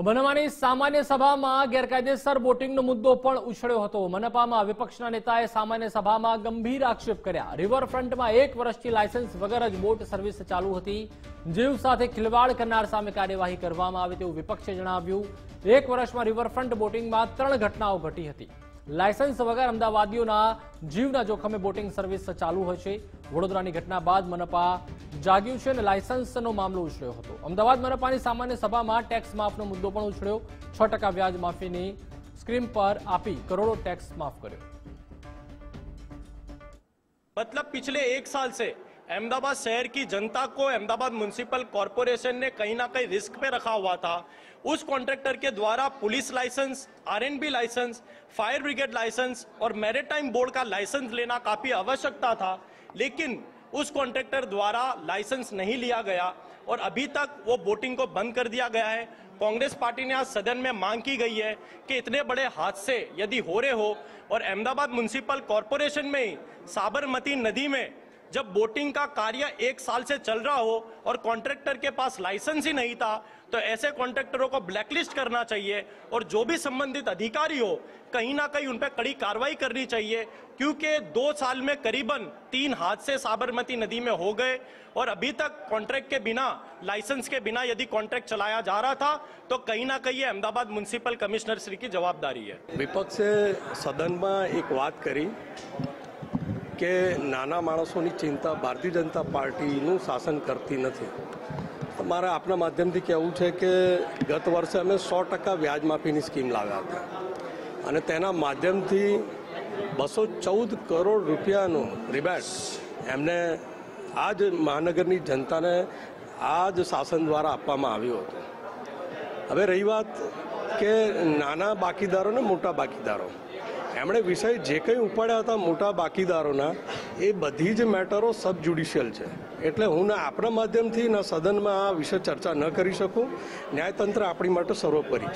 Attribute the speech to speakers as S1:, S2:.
S1: તો મનપાની સામાન્ય સભામાં ગેરકાયદેસર બોટિંગનો મુદ્દો પણ ઉછળ્યો હતો મનપામાં વિપક્ષના નેતાએ સામાન્ય સભામાં ગંભીર આક્ષેપ કર્યા રિવરફ્રન્ટમાં એક વર્ષથી લાયસન્સ વગર જ બોટ સર્વિસ ચાલુ હતી જીવ સાથે ખિલવાડ કરનાર સામે કાર્યવાહી કરવામાં આવી તેવું વિપક્ષે જણાવ્યું એક વર્ષમાં રિવરફ્રન્ટ બોટિંગમાં ત્રણ ઘટનાઓ ઘટી હતી લાયસન્સ વગર અમદાવાદીઓના જીવના જોખમે બોટિંગ સર્વિસ ચાલુ હોય છે વડોદરાની ઘટના બાદ મનપા જાગ્યું છે અને લાયસન્સનો મામલો ઉછળ્યો હતો અમદાવાદ મનપાની સામાન્ય સભામાં ટેક્સ માફનો મુદ્દો પણ ઉછળ્યો છ ટકા વ્યાજ માફીની સ્ક્રીન પર આપી કરોડો ટેક્સ માફ કર્યો
S2: મતલબ પિછલે એક સાલ સે अहमदाबाद शहर की जनता को अहमदाबाद म्यूनसिपल कॉरपोरेशन ने कहीं ना कहीं रिस्क पे रखा हुआ था उस कॉन्ट्रैक्टर के द्वारा police licence RNB licence fire brigade licence और मैरिटाइम बोर्ड का लाइसेंस लेना काफ़ी आवश्यकता था लेकिन उस कॉन्ट्रैक्टर द्वारा लाइसेंस नहीं लिया गया और अभी तक वो बोटिंग को बंद कर दिया गया है कांग्रेस पार्टी ने आज सदन में मांग की गई है कि इतने बड़े हादसे यदि हो रहे हो और अहमदाबाद म्यूनसिपल कॉरपोरेशन में ही साबरमती नदी में जब बोटिंग का कार्य एक साल से चल रहा हो और कॉन्ट्रैक्टर के पास लाइसेंस ही नहीं था तो ऐसे कॉन्ट्रैक्टरों को ब्लैकलिस्ट करना चाहिए और जो भी संबंधित अधिकारी हो कहीं ना कहीं उन पर कड़ी कार्रवाई करनी चाहिए क्योंकि दो साल में करीबन तीन हादसे साबरमती नदी में हो गए और अभी तक कॉन्ट्रैक्ट के बिना लाइसेंस के बिना यदि कॉन्ट्रैक्ट चलाया जा रहा था तो कहीं ना कहीं अहमदाबाद म्यूनसिपल कमिश्नर श्री की जवाबदारी है
S3: विपक्ष सदन में एक बात करी કે નાના માણસોની ચિંતા ભારતીય જનતા પાર્ટીનું શાસન કરતી નથી મારે આપના માધ્યમથી કહેવું છે કે ગત વર્ષે અમે સો ટકા વ્યાજમાફીની સ્કીમ લાવ્યા હતા અને તેના માધ્યમથી બસો ચૌદ કરોડ રૂપિયાનું રિબેટ એમને આ જ મહાનગરની જનતાને આ જ શાસન દ્વારા આપવામાં આવ્યું હતું હવે રહી વાત કે નાના બાકીદારો ને મોટા બાકીદારો એમણે વિષય જે કંઈ ઉપાડ્યા હતા મોટા બાકીદારોના એ બધી જ મેટરો સબ જ્યુડિશિયલ છે એટલે હું ના આપણા માધ્યમથી ના સદનમાં આ વિશે ચર્ચા ન કરી શકું ન્યાયતંત્ર આપણી માટે સર્વોપરી